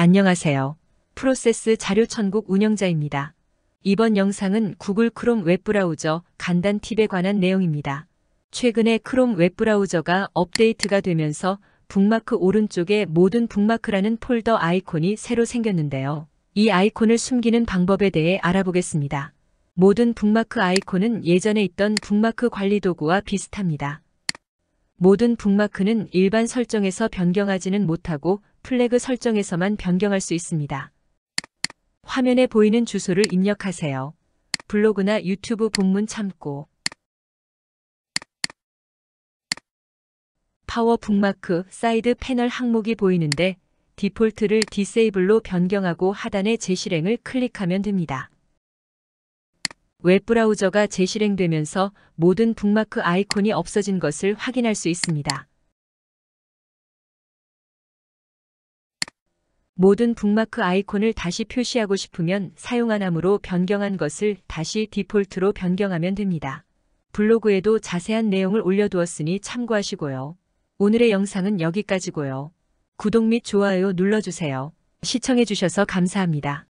안녕하세요. 프로세스 자료천국 운영자입니다. 이번 영상은 구글 크롬 웹브라우저 간단 팁에 관한 내용입니다. 최근에 크롬 웹브라우저가 업데이트가 되면서 북마크 오른쪽에 모든 북마크라는 폴더 아이콘이 새로 생겼는데요. 이 아이콘을 숨기는 방법에 대해 알아보겠습니다. 모든 북마크 아이콘은 예전에 있던 북마크 관리 도구와 비슷합니다. 모든 북마크는 일반 설정에서 변경하지는 못하고 플래그 설정에서만 변경할 수 있습니다. 화면에 보이는 주소를 입력하세요. 블로그나 유튜브 본문 참고 파워 북마크 사이드 패널 항목이 보이는데 디폴트를 디세이블로 변경하고 하단의 재실행을 클릭하면 됩니다. 웹브라우저가 재실행되면서 모든 북마크 아이콘이 없어진 것을 확인할 수 있습니다. 모든 북마크 아이콘을 다시 표시하고 싶으면 사용한 함으로 변경한 것을 다시 디폴트로 변경하면 됩니다. 블로그에도 자세한 내용을 올려두었으니 참고하시고요. 오늘의 영상은 여기까지고요. 구독 및 좋아요 눌러주세요. 시청해주셔서 감사합니다.